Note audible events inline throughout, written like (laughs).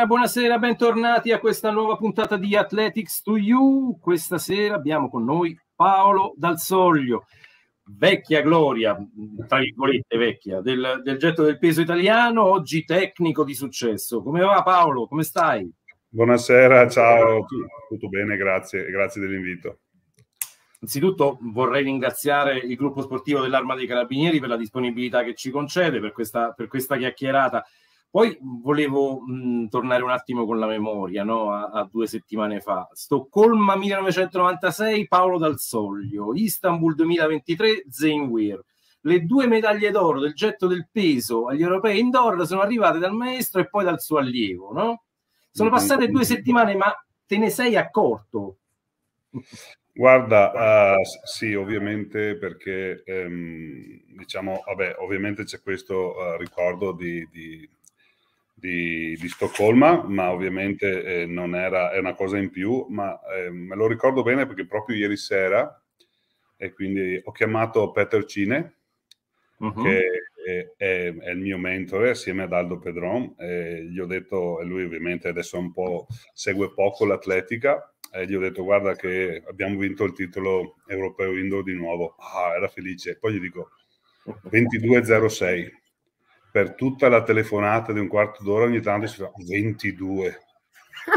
Buonasera, buonasera, bentornati a questa nuova puntata di Athletics to You. Questa sera abbiamo con noi Paolo Dal Soglio, vecchia gloria, tra virgolette vecchia, del, del getto del peso italiano, oggi tecnico di successo. Come va Paolo? Come stai? Buonasera, ciao, tutto bene, grazie, grazie dell'invito. Innanzitutto vorrei ringraziare il gruppo sportivo dell'Arma dei Carabinieri per la disponibilità che ci concede per questa, per questa chiacchierata poi volevo mh, tornare un attimo con la memoria, no? a, a, due settimane fa. Stoccolma 1996, Paolo Dal Soglio. Istanbul 2023, Zane Weir. Le due medaglie d'oro del getto del peso agli europei indoor sono arrivate dal maestro e poi dal suo allievo, no? Sono mm-hmm. passate due settimane, ma te ne sei accorto? Guarda, uh, sì, ovviamente perché um, diciamo, vabbè, ovviamente c'è questo uh, ricordo di, di di, di Stoccolma, ma ovviamente eh, non era, è una cosa in più, ma eh, me lo ricordo bene perché proprio ieri sera, e quindi ho chiamato Peter Cine, uh-huh. che è, è, è, il mio mentore assieme ad Aldo Pedron, e gli ho detto, e lui ovviamente adesso un po' segue poco l'atletica, e gli ho detto guarda che abbiamo vinto il titolo europeo indoor di nuovo, ah, era felice, poi gli dico 22-06. (laughs) per tutta la telefonata di un quarto d'ora ogni tanto si fa 22.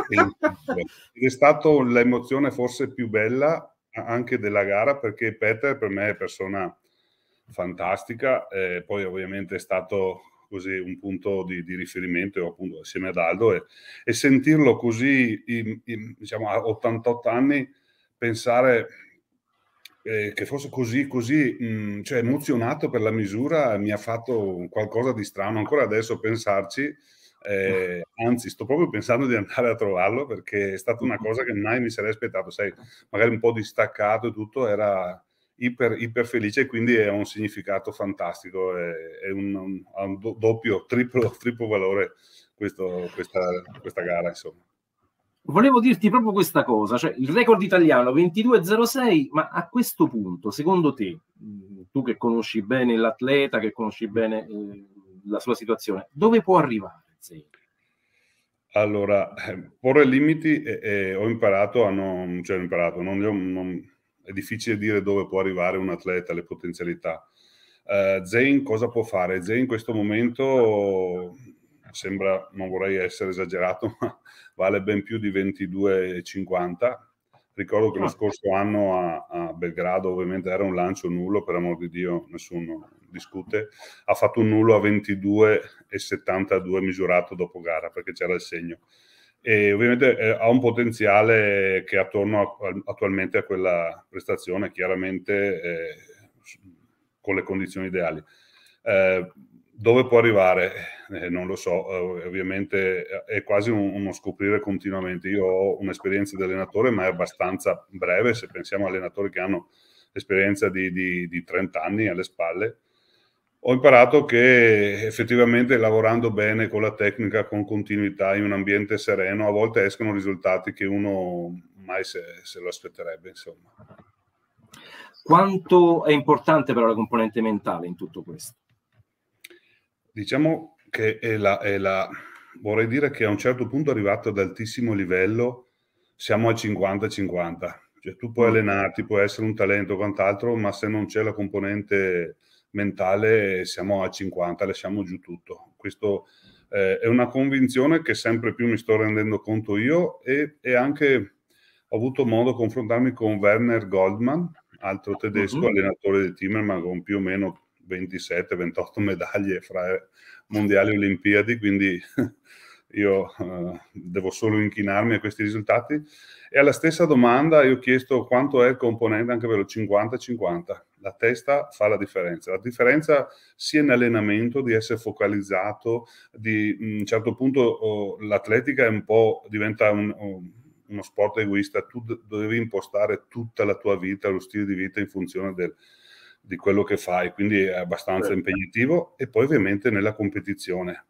22. (laughs) è stata l'emozione forse più bella anche della gara perché Peter per me è persona fantastica, eh, poi ovviamente è stato così un punto di, di riferimento appunto assieme ad Aldo e, e sentirlo così in, in, diciamo a 88 anni pensare eh, che fosse così, così mh, mm, cioè emozionato per la misura mi ha fatto qualcosa di strano. Ancora adesso pensarci, eh, anzi, sto proprio pensando di andare a trovarlo perché è stata una mm-hmm. cosa che mai mi sarei aspettato. Sai, magari un po' distaccato e tutto, era iper, iper felice e quindi ha un significato fantastico, è, è un, un, ha un doppio, triplo, (laughs) triplo valore questo, questa, questa gara, insomma volevo dirti proprio questa cosa, cioè il record italiano 22.06, ma a questo punto, secondo te, mm, tu che conosci bene l'atleta, che conosci bene eh, la sua situazione, dove può arrivare? Sì. Allora, eh, porre limiti eh, eh, ho imparato a non... cioè ho imparato, non, non, è difficile dire dove può arrivare un atleta, le potenzialità. Uh, eh, Zayn cosa può fare? Zayn in questo momento sembra, non vorrei essere esagerato, (laughs) ma vale ben più di 22,50. Ricordo che lo ah. scorso anno a, a, Belgrado ovviamente era un lancio nullo, per amor di Dio nessuno discute, ha fatto un nullo a 22,72 misurato dopo gara perché c'era il segno. E ovviamente eh, ha un potenziale che è attorno a, attualmente a quella prestazione, chiaramente eh, con le condizioni ideali. Eh, dove può arrivare? Eh, non lo so, eh, ovviamente eh, è quasi un, uno scoprire continuamente. Io ho un'esperienza di allenatore, ma è abbastanza breve se pensiamo a allenatori che hanno esperienza di, di, di 30 anni alle spalle. Ho imparato che effettivamente lavorando bene con la tecnica, con continuità, in un ambiente sereno, a volte escono risultati che uno mai se, se lo aspetterebbe. Insomma. Quanto è importante però la componente mentale in tutto questo? Diciamo che è la, è la, vorrei dire che a un certo punto è arrivato ad altissimo livello, siamo al 50-50. Cioè, tu puoi mm. allenarti, puoi essere un talento o quant'altro, ma se non c'è la componente mentale siamo al 50, lasciamo giù tutto. Questo eh, è una convinzione che sempre più mi sto rendendo conto io e, e anche ho avuto modo di confrontarmi con Werner Goldman, altro tedesco, uh-huh. allenatore del Timmerman con più o meno 27-28 medaglie fra mondiali e olimpiadi, quindi (laughs) io eh, devo solo inchinarmi a questi risultati. E alla stessa domanda io ho chiesto quanto è il componente anche per il 50-50. La testa fa la differenza. La differenza sia in allenamento, di essere focalizzato, di mm, un certo punto oh, l'atletica è un po' diventa un, oh, uno sport egoista, tu devi impostare tutta la tua vita, lo stile di vita in funzione del, di quello che fai, quindi è abbastanza sì. Certo. impegnativo e poi ovviamente nella competizione.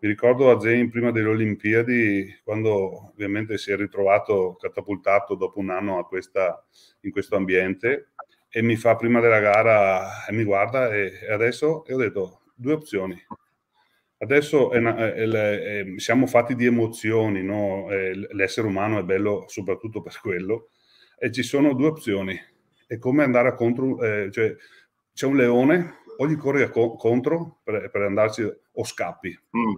Mi ricordo a Zayn prima delle Olimpiadi, quando ovviamente si è ritrovato catapultato dopo un anno questa, in questo ambiente e mi fa prima della gara e mi guarda e, e adesso e ho detto due opzioni. Adesso è una, è, è, siamo fatti di emozioni, no? l'essere umano è bello soprattutto per quello e ci sono due opzioni, è come andare a contro, eh, cioè c'è un leone, o gli corri co- contro per, per, andarci o scappi. Mm.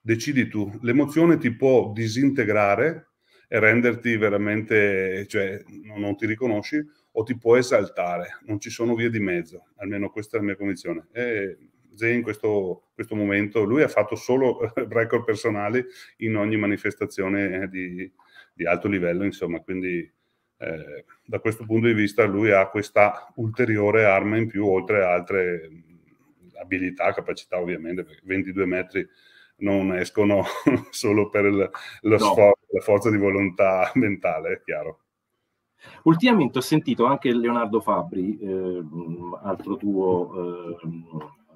Decidi tu. L'emozione ti può disintegrare e renderti veramente, cioè non, non ti riconosci, o ti può esaltare. Non ci sono vie di mezzo, almeno questa è la mia convinzione. E Zay in questo, questo momento, lui ha fatto solo eh, record personali in ogni manifestazione eh, di, di alto livello, insomma, quindi eh, da questo punto di vista lui ha questa ulteriore arma in più oltre a altre mm, abilità, capacità ovviamente, perché 22 metri non escono (laughs) solo per il, no. sforzo, la forza di volontà mentale, è chiaro. Ultimamente ho sentito anche Leonardo Fabri, eh, mm, altro tuo eh,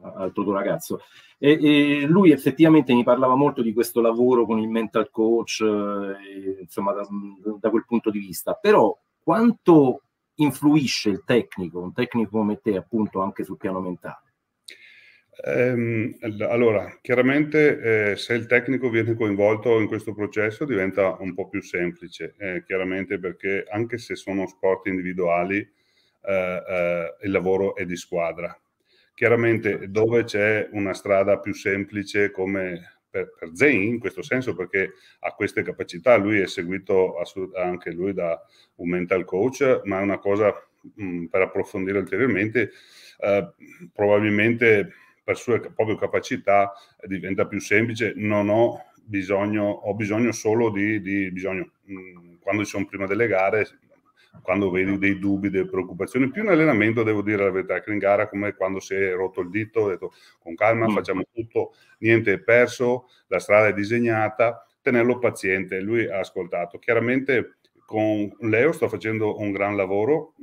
altro tuo ragazzo. E, e, lui effettivamente mi parlava molto di questo lavoro con il mental coach, eh, insomma, da, da, quel punto di vista. Però quanto influisce il tecnico, un tecnico come te, appunto, anche sul piano mentale? Ehm, allora, chiaramente eh, se il tecnico viene coinvolto in questo processo diventa un po' più semplice, eh, chiaramente perché anche se sono sport individuali, eh, eh, il lavoro è di squadra, Chiaramente dove c'è una strada più semplice come per, per Zayn in questo senso perché ha queste capacità, lui è seguito anche lui da un mental coach, ma è una cosa mh, mm, per approfondire ulteriormente, eh, probabilmente per sue proprio capacità diventa più semplice, non ho bisogno, ho bisogno solo di, di bisogno, mh, mm, quando ci sono prima delle gare quando vedi dei dubbi, delle preoccupazioni, più in allenamento devo dire la verità, che in gara come quando si è rotto il dito, ho detto con calma mm. facciamo tutto, niente è perso, la strada è disegnata, tenerlo paziente, lui ha ascoltato. Chiaramente con Leo sto facendo un gran lavoro,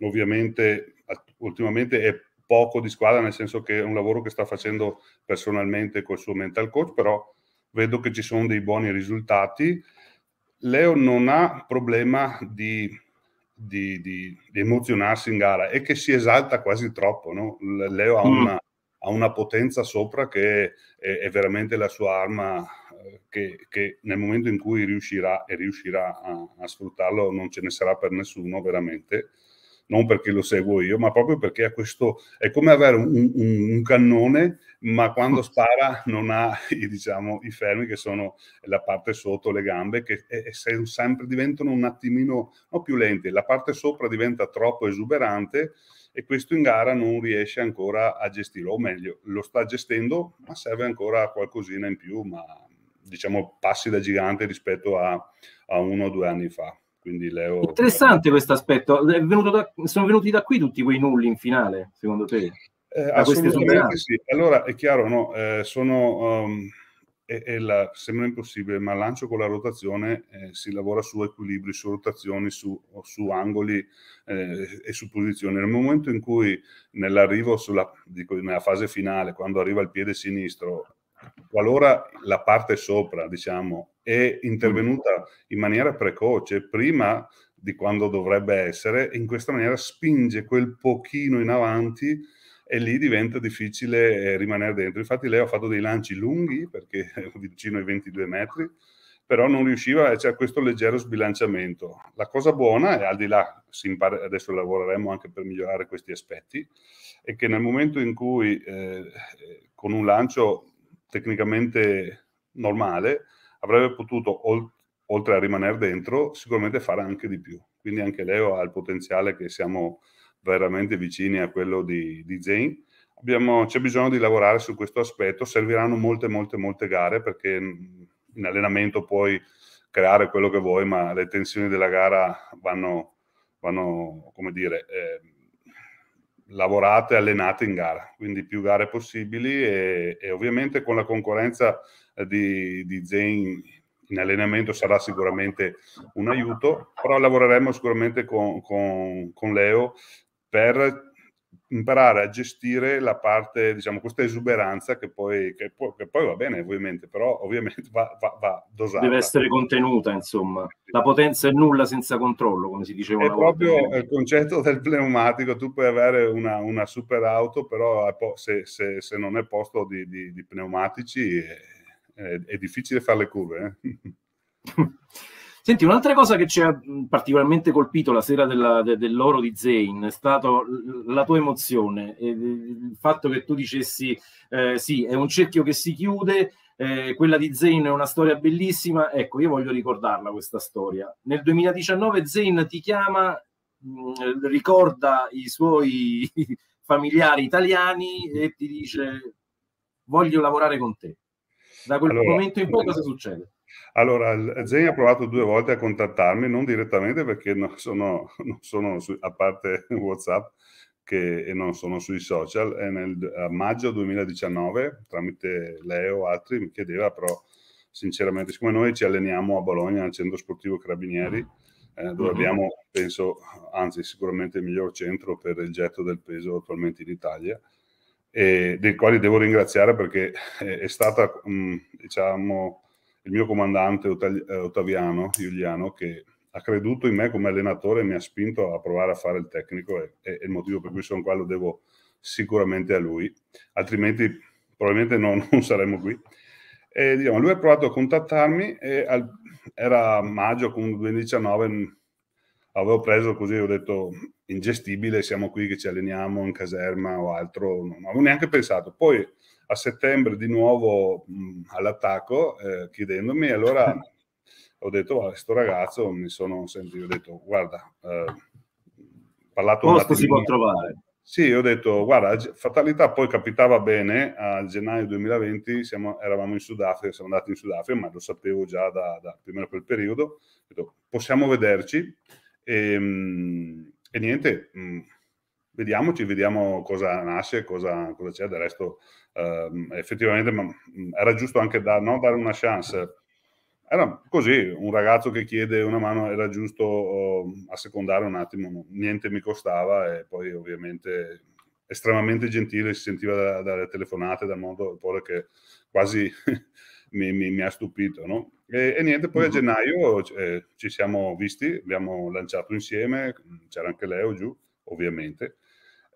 ovviamente ultimamente è poco di squadra, nel senso che è un lavoro che sta facendo personalmente col suo mental coach, però vedo che ci sono dei buoni risultati Leo non ha problema di, di, di, di emozionarsi in gara e che si esalta quasi troppo. No? Leo ha mm. una, mm. ha una, potenza sopra che è, è veramente la sua arma eh, che, che, nel momento in cui riuscirà e riuscirà a, a, sfruttarlo non ce ne sarà per nessuno veramente non perché lo seguo io, ma proprio perché ha questo, è come avere un, un, un cannone, ma quando spara non ha (laughs) diciamo, i fermi che sono la parte sotto le gambe, che è, è sempre diventano un attimino no, più lenti, la parte sopra diventa troppo esuberante e questo in gara non riesce ancora a gestirlo, o meglio, lo sta gestendo, ma serve ancora qualcosina in più, ma diciamo passi da gigante rispetto a, a uno o due anni fa. Quindi Leo... Interessante questo aspetto. Sono venuti da qui tutti quei nulli in finale, secondo te? Eh, assolutamente sì. Allora è chiaro, no? eh, sono, um, è, è la, sembra impossibile, ma lancio con la rotazione eh, si lavora su equilibri, su rotazioni, su, su angoli eh, e su posizioni. Nel momento in cui nell'arrivo, sulla, dico, nella fase finale, quando arriva il piede sinistro, qualora la parte sopra, diciamo, è intervenuta in maniera precoce, prima di quando dovrebbe essere, in questa maniera spinge quel pochino in avanti e lì diventa difficile eh, rimanere dentro. Infatti lei ha fatto dei lanci lunghi, perché (laughs) vicino ai 22 metri, però non riusciva, c'è eh, cioè questo leggero sbilanciamento. La cosa buona, e al di là, impara, adesso lavoreremo anche per migliorare questi aspetti, è che nel momento in cui eh, eh con un lancio tecnicamente normale, avrebbe potuto, oltre a rimanere dentro, sicuramente fare anche di più. Quindi anche Leo ha il potenziale che siamo veramente vicini a quello di, di Zane. c'è bisogno di lavorare su questo aspetto, serviranno molte, molte, molte gare perché mm, in allenamento puoi creare quello che vuoi, ma le tensioni della gara vanno, vanno come dire, eh, lavorate, e allenate in gara, quindi più gare possibili e, e ovviamente con la concorrenza eh, di, di Zane in allenamento sarà sicuramente un aiuto, però lavoreremo sicuramente con, con, con Leo per imparare a gestire la parte, diciamo, questa esuberanza che poi, che poi, che poi va bene ovviamente, però ovviamente va, va, va, dosata. Deve essere contenuta, insomma. La potenza è nulla senza controllo, come si diceva. È proprio volta. il concetto del pneumatico, tu puoi avere una, una super auto, però se, se, se, non è posto di, di, di pneumatici è, è, è, difficile fare le curve. Eh? (laughs) Senti, un'altra cosa che ci ha particolarmente colpito la sera della, de, dell'oro di Zane è stata la tua emozione, eh, il fatto che tu dicessi eh, sì, è un cerchio che si chiude, eh, quella di Zane è una storia bellissima, ecco, io voglio ricordarla questa storia. Nel 2019 Zane ti chiama, mh, ricorda i suoi (laughs) familiari italiani e ti dice voglio lavorare con te. Da quel allora, momento in poi eh, cosa succede? Allora, Zeni ha provato due volte a contattarmi, non direttamente perché non sono, non sono su, a parte (laughs) WhatsApp che, e non sono sui social. è nel, a maggio 2019, tramite Leo o altri, mi chiedeva però, sinceramente, siccome noi ci alleniamo a Bologna al centro sportivo Carabinieri, eh, dove mm-hmm. abbiamo, penso, anzi sicuramente il miglior centro per il getto del peso attualmente in Italia, e dei quali devo ringraziare perché è, è stata, mh, mm, diciamo, il mio comandante eh, Ottaviano Giuliano che ha creduto in me come allenatore e mi ha spinto a provare a fare il tecnico e, e il motivo per cui sono qua lo devo sicuramente a lui, altrimenti probabilmente no, (laughs) non saremmo qui. E, diciamo, lui ha provato a contattarmi e al, era maggio 2019, mm, avevo preso così, ho detto ingestibile, siamo qui che ci alleniamo in caserma o altro, non avevo neanche pensato. Poi a settembre di nuovo mh, all'attacco eh, chiedendomi, allora (laughs) ho detto, a questo ragazzo mi sono sentito, ho detto, guarda, eh, parlato... Posto si può trovare. Sì, ho detto, guarda, fatalità poi capitava bene, a gennaio 2020 siamo, eravamo in Sudafrica, siamo andati in Sudafrica, ma lo sapevo già da, da più o meno quel periodo, ho detto, possiamo vederci e, ehm, e niente, mh, vediamoci, vediamo cosa nasce, cosa, cosa c'è. Del resto, ehm, effettivamente, ma, era giusto anche da, no, dare una chance. Era così, un ragazzo che chiede una mano era giusto oh, assecondare un attimo, niente mi costava e poi ovviamente estremamente gentile, si sentiva dalle telefonate, dal modo che quasi (laughs) mi, mi, mi, ha stupito. No? E, e, niente, poi a mm-hmm. gennaio eh, ci siamo visti, abbiamo lanciato insieme, c'era anche Leo giù, ovviamente,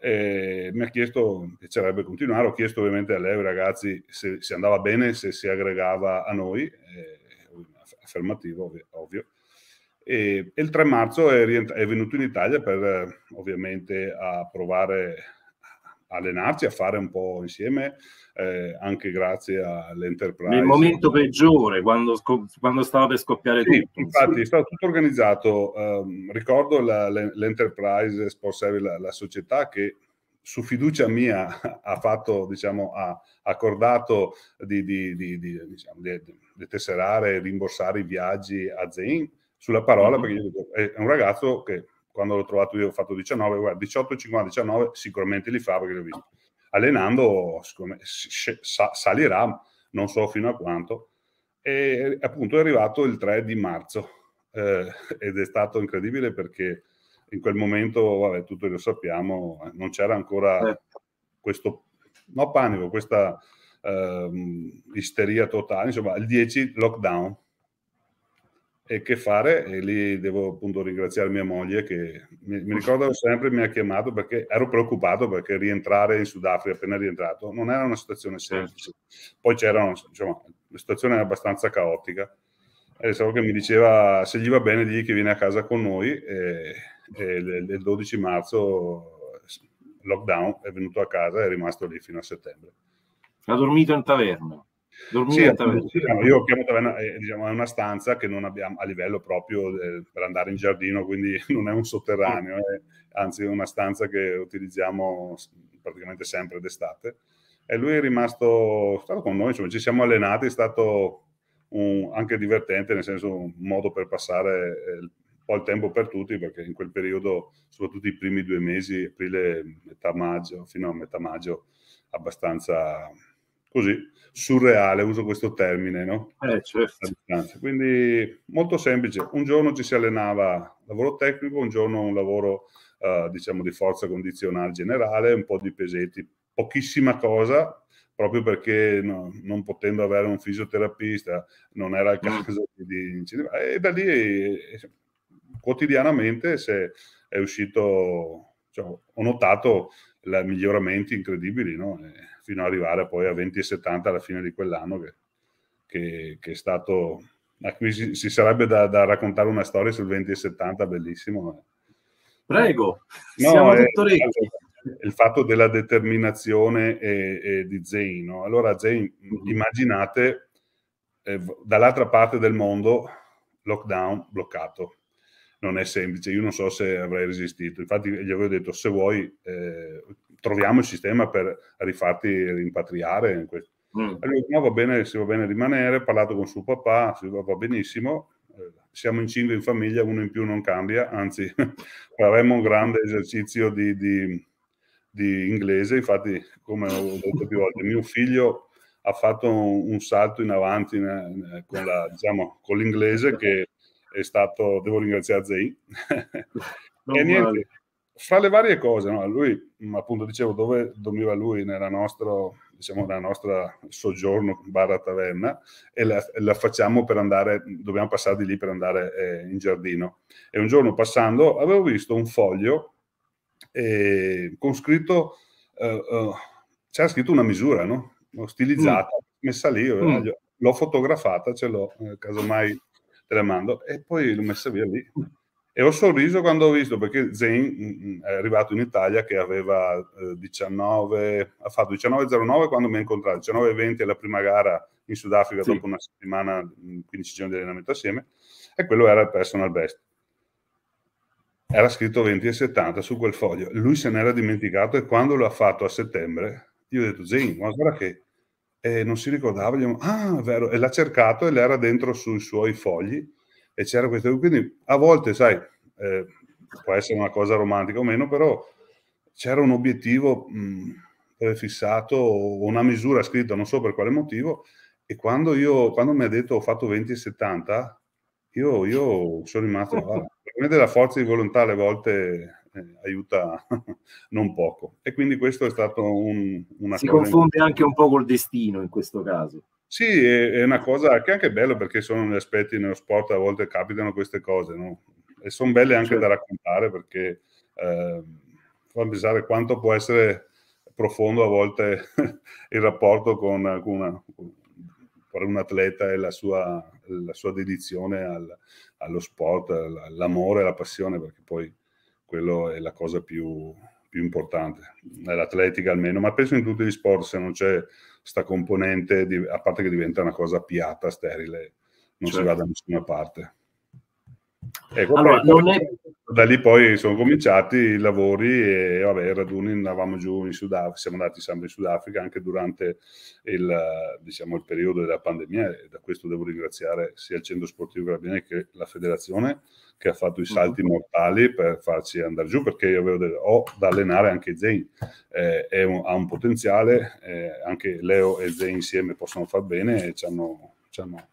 e mi ha chiesto se piacerebbe continuare, ho chiesto ovviamente a lei ragazzi se, se andava bene, se si aggregava a noi, eh, affermativo ovvio. ovvio. E, e, il 3 marzo è, è venuto in Italia per ovviamente a provare allenarci, a fare un po' insieme, eh, anche grazie all'enterprise. Nel momento peggiore, quando, quando stava per scoppiare sì, tutto. Infatti, sì. è stato tutto organizzato. Eh, ricordo la, l'enterprise Sports Service, la, la, società che su fiducia mia (laughs) ha fatto, diciamo, ha accordato di, di, di, di diciamo, tesserare e rimborsare i viaggi a Zain sulla parola, mm-hmm. perché è un ragazzo che quando l'ho trovato io ho fatto 19, guarda, 18, 50, 19 sicuramente li fa perché li ho visto. Allenando me, salirà, non so fino a quanto. E appunto è arrivato il 3 di marzo eh, ed è stato incredibile perché in quel momento, vabbè, tutto lo sappiamo, non c'era ancora certo. questo, no panico, questa eh, isteria totale, insomma, il 10 lockdown e che fare e lì devo appunto ringraziare mia moglie che mi, mi ricordo sempre mi ha chiamato perché ero preoccupato perché rientrare in Sudafrica appena rientrato non era una situazione semplice poi c'era insomma la situazione abbastanza caotica e pensavo che mi diceva se gli va bene di che viene a casa con noi e, e il 12 marzo lockdown è venuto a casa e è rimasto lì fino a settembre ha dormito in taverna sì, Sì, io ho taverna, eh, diciamo, è una stanza che non abbiamo a livello proprio eh, per andare in giardino, quindi (laughs) non è un sotterraneo, è, eh. anzi è una stanza che utilizziamo praticamente sempre d'estate. E lui è rimasto è stato con noi, insomma, ci siamo allenati, è stato un, anche divertente, nel senso un modo per passare eh, po' il tempo per tutti, perché in quel periodo, soprattutto i primi due mesi, aprile, metà maggio, fino a metà maggio, abbastanza così, surreale, uso questo termine, no? Eh, certo. Quindi molto semplice, un giorno ci si allenava lavoro tecnico, un giorno un lavoro eh, diciamo di forza condizionale generale, un po' di pesetti, pochissima cosa, proprio perché no, non potendo avere un fisioterapista non era il mm. caso di incidere. E da lì e, eh, e, quotidianamente se è uscito, cioè, ho notato la, miglioramenti incredibili, no? E, eh, fino ad arrivare poi a 20,70 alla fine di quell'anno che, che, che è stato... A cui si, si sarebbe da, da, raccontare una storia sul 20,70, bellissimo. Eh. Prego, no, siamo è, tutto ricchi. Il fatto della determinazione e, e di Zayn. No? Allora Zayn, mm-hmm. immaginate eh, dall'altra parte del mondo lockdown bloccato. Non è semplice, io non so se avrei resistito. Infatti gli avevo detto se vuoi eh, troviamo il sistema per rifarti rimpatriare. Mm. Allora, no, va bene, se va bene rimanere, ho parlato con suo papà, va, va benissimo, eh, siamo in cinque in famiglia, uno in più non cambia, anzi (laughs) faremo un grande esercizio di, di, di, inglese, infatti come ho detto più volte, mio figlio ha fatto un, un salto in avanti in, in, con, la, diciamo, con, l'inglese che è stato, devo ringraziare Zei. (laughs) e niente, fra le varie cose, no? lui, appunto, dicevo, dove dormiva lui nella nostro, diciamo, nella nostra soggiorno barra taverna e la, la, facciamo per andare, dobbiamo passare di lì per andare eh, in giardino. E un giorno passando avevo visto un foglio eh, con scritto, eh, eh, c'era scritto una misura, no? Stilizzata, mm. messa lì, mm. Eh, l'ho fotografata, ce l'ho, eh, casomai te la mando, e poi l'ho messa via lì e ho sorriso quando ho visto, perché Zane mm, mm, è arrivato in Italia che aveva eh, 19, ha fatto 19.09 quando mi ha incontrato, 19.20 alla prima gara in Sudafrica sì. dopo una settimana, 15 mm, giorni di allenamento assieme, e quello era il personal best. Era scritto 20.70 su quel foglio. Lui se n'era dimenticato e quando l'ha fatto a settembre, io ho detto, Zane, guarda che E eh, non si ricordava, gli ho, ah, vero, e l'ha cercato e l'era dentro sui suoi fogli e c'era questo. Quindi a volte, sai, eh, può essere una cosa romantica o meno, però c'era un obiettivo mh, prefissato o una misura scritta, non so per quale motivo, e quando, io, quando mi ha detto ho fatto 20 e 70, io, io sono rimasto... Ah, la forza di volontà alle volte eh, aiuta (laughs) non poco. E quindi questo è stato un, una... Si confonde anche un po' col destino in questo caso. Sì, è, una cosa che è anche bella perché sono gli aspetti nello sport, a volte capitano queste cose, no? E sono belle anche certo. da raccontare perché eh, fa pensare quanto può essere profondo a volte (laughs) il rapporto con, con, una, con un atleta e la sua, la sua dedizione al, allo sport, all'amore, alla passione, perché poi quello è la cosa più, più importante, nell'atletica almeno, ma penso in tutti gli sport, se non c'è sta componente, a parte che diventa una cosa piatta, sterile, non certo. si va da nessuna parte. Ecco, allora, poi, è... Da lì poi sono cominciati i lavori e vabbè, i raduni andavamo giù in Sudafrica, siamo andati sempre in Sudafrica anche durante il, diciamo, il periodo della pandemia e da questo devo ringraziare sia il Centro Sportivo Carabinieri che la federazione che ha fatto i mm-hmm. salti mortali per farci andare giù perché io avevo detto, ho oh, da allenare anche Zayn, eh, un, ha un potenziale, eh, anche Leo e Zayn insieme possono far bene e ci hanno, ci hanno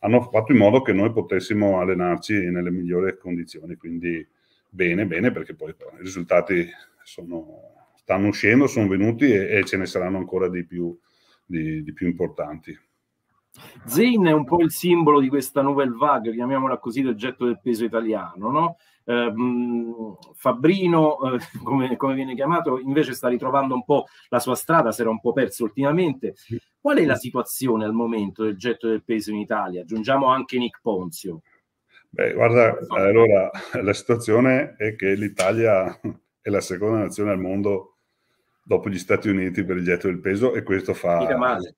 hanno fatto in modo che noi potessimo allenarci nelle migliori condizioni. Quindi bene, bene, perché poi i risultati sono, stanno uscendo, sono venuti e, e, ce ne saranno ancora di più, di, di più importanti. Zain è un po' il simbolo di questa nouvelle vague, chiamiamola così, del getto del peso italiano, no? Eh, Fabrino, eh, come, come, viene chiamato, invece sta ritrovando un po' la sua strada, si era un po' perso ultimamente. Qual è la situazione al momento del getto del peso in Italia? Aggiungiamo anche Nick Ponzio. Beh, guarda, allora la situazione è che l'Italia è la seconda nazione al mondo dopo gli Stati Uniti per il getto del peso e questo fa, Mica male.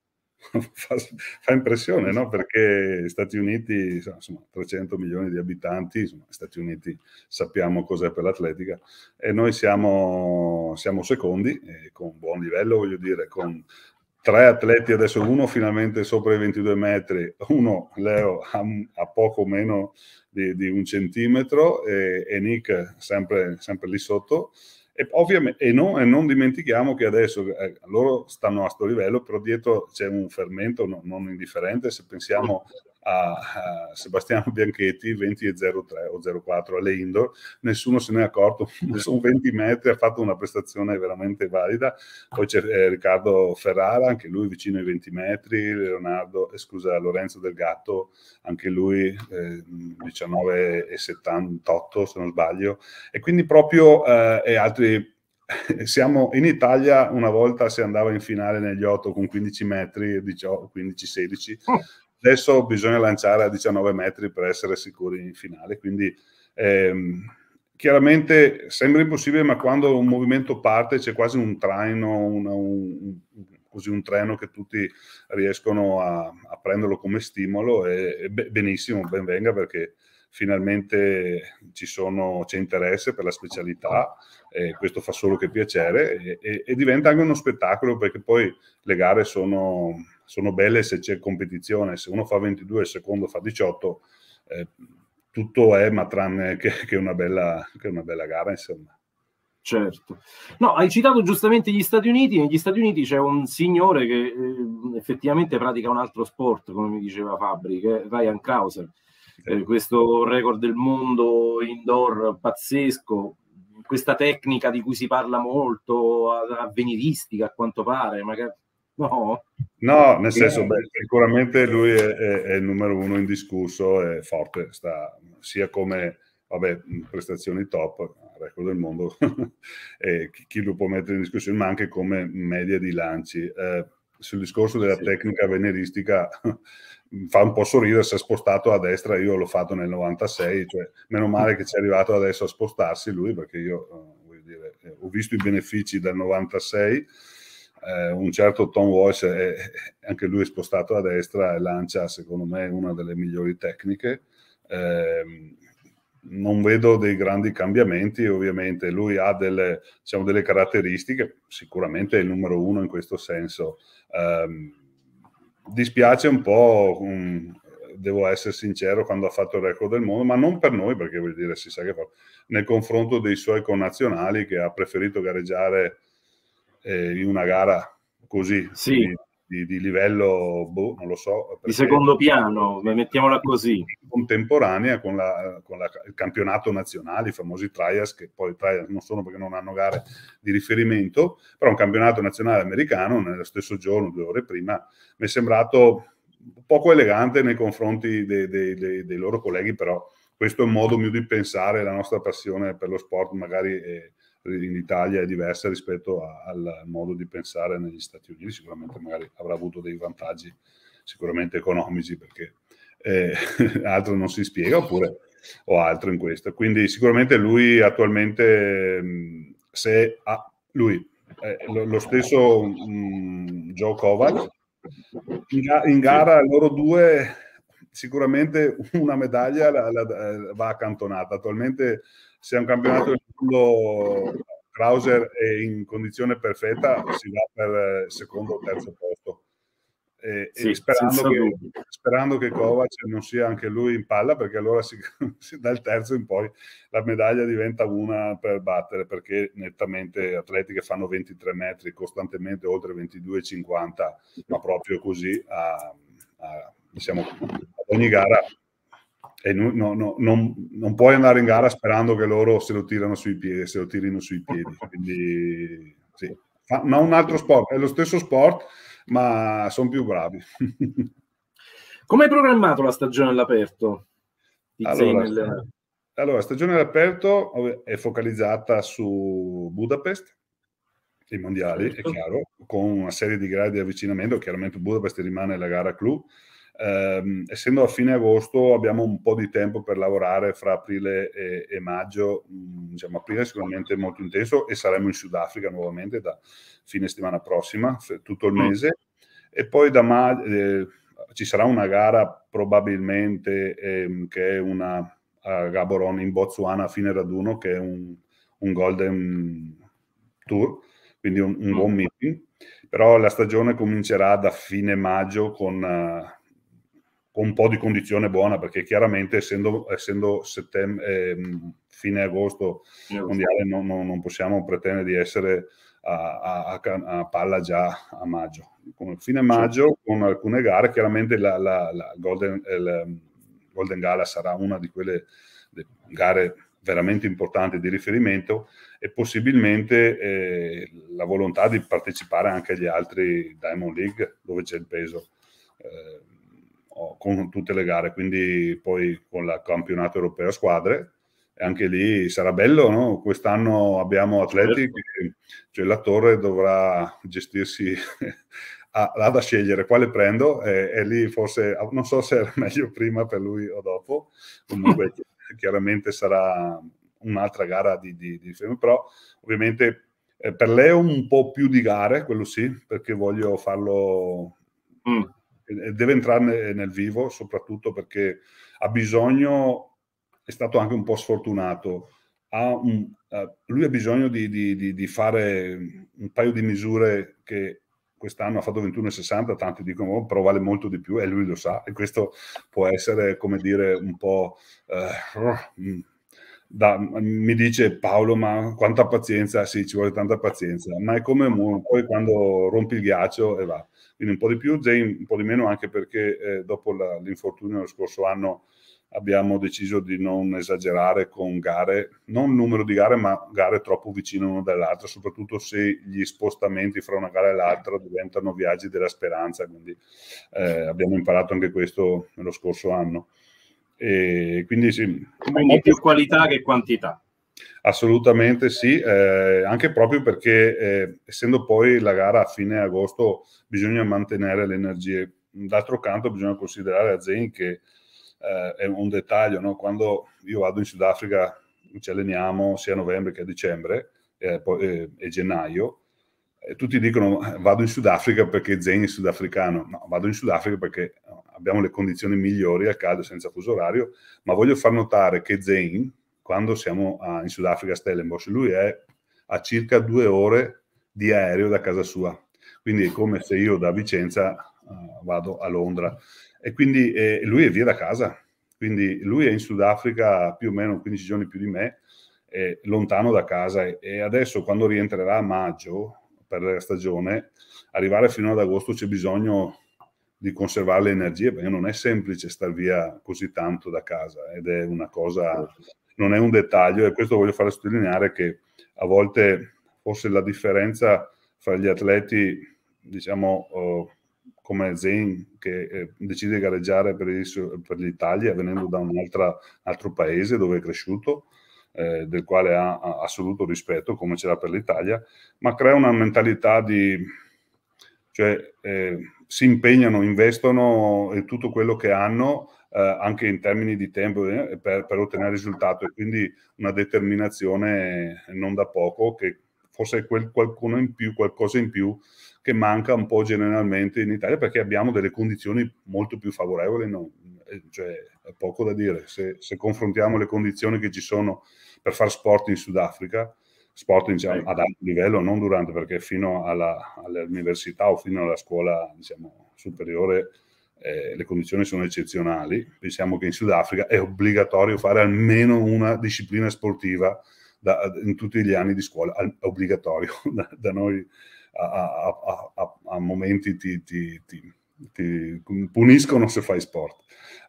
(laughs) fa, fa, impressione, no? Perché Stati Uniti, insomma, 300 milioni di abitanti, insomma, Stati Uniti sappiamo cos'è per l'atletica, e noi siamo, siamo secondi, con buon livello, voglio dire, con tre atleti adesso, uno finalmente sopra i 22 metri, uno Leo a, a poco meno di, di, un centimetro e, e Nick sempre, sempre lì sotto e, e, non, e, non, dimentichiamo che adesso eh, loro stanno a sto livello, però dietro c'è un fermento non, non indifferente. Se pensiamo a, Sebastiano Bianchetti 20,03 o 04 alle indoor, nessuno se ne è accorto, (laughs) sono 20 metri, ha fatto una prestazione veramente valida, poi c'è eh, Riccardo Ferrara, anche lui vicino ai 20 metri, Leonardo, eh, scusa, Lorenzo Del Gatto, anche lui eh, 19,78 se non sbaglio, e quindi proprio eh, e altri (laughs) siamo in Italia una volta si andava in finale negli 8 con 15 metri 15-16 adesso bisogna lanciare a 19 metri per essere sicuri in finale, quindi ehm, chiaramente sembra impossibile, ma quando un movimento parte c'è quasi un traino, una, un, così un treno che tutti riescono a, a prenderlo come stimolo e, e benissimo, ben venga perché finalmente sono, c'è interesse per la specialità, e questo fa solo che piacere e, e, e, diventa anche uno spettacolo perché poi le gare sono, sono belle se c'è competizione, se uno fa 22 e il secondo fa 18, eh, tutto è ma tranne che, che, una bella, che una bella gara, insomma. Certo. No, hai citato giustamente gli Stati Uniti. Negli Stati Uniti c'è un signore che eh, effettivamente pratica un altro sport, come mi diceva Fabri, che è Ryan Krauser. Eh, questo record del mondo indoor pazzesco, questa tecnica di cui si parla molto, avveniristica a quanto pare, magari No. no, nel senso, beh, sicuramente lui è, è, è, il numero uno in indiscusso, è forte, sta sia come vabbè, prestazioni top, record del mondo, (laughs) chi, chi, lo può mettere in discussione, ma anche come media di lanci. Eh, sul discorso della sì. tecnica veneristica (laughs) fa un po' sorridere se è spostato a destra, io l'ho fatto nel 96, cioè, meno male che ci è arrivato adesso a spostarsi lui perché io eh, dire, eh, ho visto i benefici dal 96 eh, un certo Tom Walsh, è, anche lui è spostato a destra e lancia, secondo me, una delle migliori tecniche. Eh, non vedo dei grandi cambiamenti, ovviamente lui ha delle, diciamo, delle caratteristiche, sicuramente è il numero uno in questo senso. Eh, dispiace un po', um, devo essere sincero, quando ha fatto il record del mondo, ma non per noi, perché vuol dire si sa che fa, nel confronto dei suoi connazionali che ha preferito gareggiare eh, in una gara così sì. di, di, livello, boh, non lo so. Di secondo piano, mettiamola così. Contemporanea con, la, con la, il campionato nazionale, i famosi trials, che poi trials non sono perché non hanno gare di riferimento, però un campionato nazionale americano, nello stesso giorno, due ore prima, mi è sembrato poco elegante nei confronti dei, dei, dei, dei loro colleghi, però questo è un modo mio di pensare, la nostra passione per lo sport magari... È, eh, in Italia è diversa rispetto a, al modo di pensare negli Stati Uniti, sicuramente magari avrà avuto dei vantaggi sicuramente economici perché eh, (laughs) altro non si spiega oppure o altro in questo. Quindi sicuramente lui attualmente mm, se ha lui eh, lo, lo, stesso mh, mm, Joe Kovac in, in, gara loro due sicuramente una medaglia la, la, eh, va accantonata. Attualmente se è un campionato del mondo Krauser è in condizione perfetta, si va per eh, secondo o terzo posto. E, sì, e sperando, che, sperando, che, Kovac non sia anche lui in palla, perché allora si, (laughs) dal terzo in poi la medaglia diventa una per battere, perché nettamente atleti che fanno 23 metri costantemente oltre 22,50, ma proprio così a, a, diciamo, ad ogni gara e no, no, no, non, non, puoi andare in gara sperando che loro se lo tirano sui piedi, se lo tirino sui piedi. (laughs) Quindi, sì. Ma un altro sport, è lo stesso sport, ma sono più bravi. (laughs) Come hai programmato la stagione all'aperto? Allora, nel... allora, stagione all'aperto è focalizzata su Budapest, i mondiali, certo. è chiaro, con una serie di gradi di avvicinamento, chiaramente Budapest rimane la gara clou, ehm, essendo a fine agosto abbiamo un po' di tempo per lavorare fra aprile e, e maggio, mm, diciamo aprile sicuramente molto intenso e saremo in Sudafrica nuovamente da fine settimana prossima, tutto il mm. mese e poi da maggio eh, ci sarà una gara probabilmente ehm, che è una a Gaborone in Botswana a fine raduno che è un, un Golden Tour, quindi un, un mm. buon meeting però la stagione comincerà da fine maggio con uh, con un po' di condizione buona, perché chiaramente essendo, essendo eh, fine agosto sì, mondiale non, non, possiamo pretendere di essere a, a, a, a, palla già a maggio. Con fine maggio, con alcune gare, chiaramente la, la, la Golden, eh, la Golden Gala sarà una di quelle gare veramente importanti di riferimento e possibilmente eh, la volontà di partecipare anche agli altri Diamond League dove c'è il peso. Eh, con tutte le gare, quindi poi con il campionato europeo a squadre. E anche lì sarà bello, no? Quest'anno abbiamo atleti certo. che cioè la torre dovrà gestirsi ha, (laughs) da scegliere quale prendo e, e, lì forse ah, non so se era (laughs) meglio prima per lui o dopo comunque (laughs) chiaramente sarà un'altra gara di, di, di film però ovviamente eh, per lei un po' più di gare quello sì perché voglio farlo mm deve entrare eh, nel vivo soprattutto perché ha bisogno, è stato anche un po' sfortunato, ha un, uh, lui ha bisogno di, di, di, di, fare un paio di misure che quest'anno ha fatto 21,60, tanti dicono oh, però vale molto di più e lui lo sa e questo può essere come dire un po'... Uh, da, mi dice Paolo, ma quanta pazienza, sì, ci vuole tanta pazienza, ma è come poi quando rompi il ghiaccio e va quindi un po' di più, Jay un po' di meno anche perché eh, dopo la, l'infortunio dello scorso anno abbiamo deciso di non esagerare con gare, non numero di gare, ma gare troppo vicine l'una dall'altra, soprattutto se gli spostamenti fra una gara e l'altra diventano viaggi della speranza, quindi eh, abbiamo imparato anche questo nello scorso anno. E quindi sì. Quindi più qualità che quantità. Assolutamente sì, eh, anche proprio perché eh, essendo poi la gara a fine agosto bisogna mantenere le energie. D'altro canto bisogna considerare a Zen che eh, è un dettaglio, no? quando io vado in Sudafrica ci alleniamo sia a novembre che a dicembre poi, e gennaio, tutti dicono eh, vado in Sudafrica perché Zen è sudafricano, no, vado in Sudafrica perché eh, abbiamo le condizioni migliori a caldo senza fuso orario, ma voglio far notare che Zen quando siamo a, in Sudafrica, a Stellenbosch, lui è a circa due ore di aereo da casa sua. Quindi è come se io da Vicenza uh, vado a Londra. E quindi eh, lui è via da casa. Quindi lui è in Sudafrica più o meno 15 giorni più di me, eh, lontano da casa. E adesso quando rientrerà a maggio per la stagione, arrivare fino ad agosto c'è bisogno di conservare le energie perché non è semplice star via così tanto da casa ed è una cosa certo non è un dettaglio e questo voglio fare sottolineare che a volte forse la differenza fra gli atleti, diciamo, eh, come Zane, che eh, decide di gareggiare per, il, per l'Italia venendo da un altro paese dove è cresciuto, eh, del quale ha, ha, assoluto rispetto come ce l'ha per l'Italia, ma crea una mentalità di... cioè eh, si impegnano, investono e tutto quello che hanno eh, anche in termini di tempo eh, per, per, ottenere risultato e quindi una determinazione non da poco che forse è quel qualcuno in più, qualcosa in più che manca un po' generalmente in Italia perché abbiamo delle condizioni molto più favorevoli, no? Eh, cioè è poco da dire, se, se, confrontiamo le condizioni che ci sono per fare sport in Sudafrica, sport diciamo, ad alto livello, non durante perché fino alla, all'università o fino alla scuola diciamo, superiore eh, le condizioni sono eccezionali, pensiamo che in Sudafrica è obbligatorio fare almeno una disciplina sportiva da, in tutti gli anni di scuola, al, obbligatorio, (laughs) da, da noi a, a, a, a, momenti ti, ti, ti, ti, puniscono se fai sport.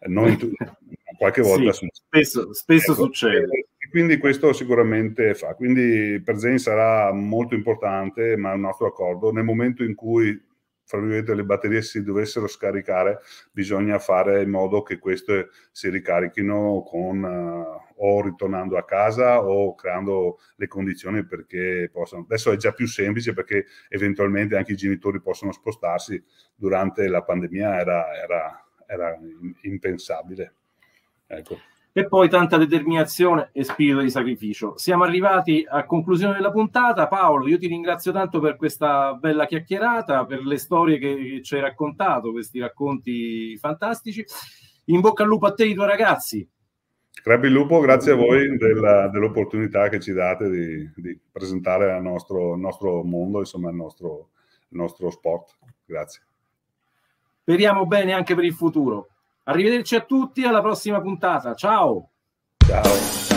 Noi (laughs) qualche volta sì, spesso, spesso ecco, succede. Quindi questo sicuramente fa. Quindi per Zen sarà molto importante, ma il nostro accordo nel momento in cui fra virgolette, le batterie si dovessero scaricare, bisogna fare in modo che queste si ricarichino con, uh, o ritornando a casa o creando le condizioni perché possano. Adesso è già più semplice perché eventualmente anche i genitori possono spostarsi, durante la pandemia era, era, era impensabile. Ecco e poi tanta determinazione e spirito di sacrificio. Siamo arrivati a conclusione della puntata. Paolo, io ti ringrazio tanto per questa bella chiacchierata, per le storie che ci hai raccontato, questi racconti fantastici. In bocca al lupo a te e ai tuoi ragazzi. Crepi Lupo, grazie a voi della, dell'opportunità che ci date di, di presentare il nostro, il nostro, mondo, insomma il nostro, il nostro sport. Grazie. Speriamo bene anche per il futuro. Arrivederci a tutti, alla prossima puntata. Ciao. Ciao.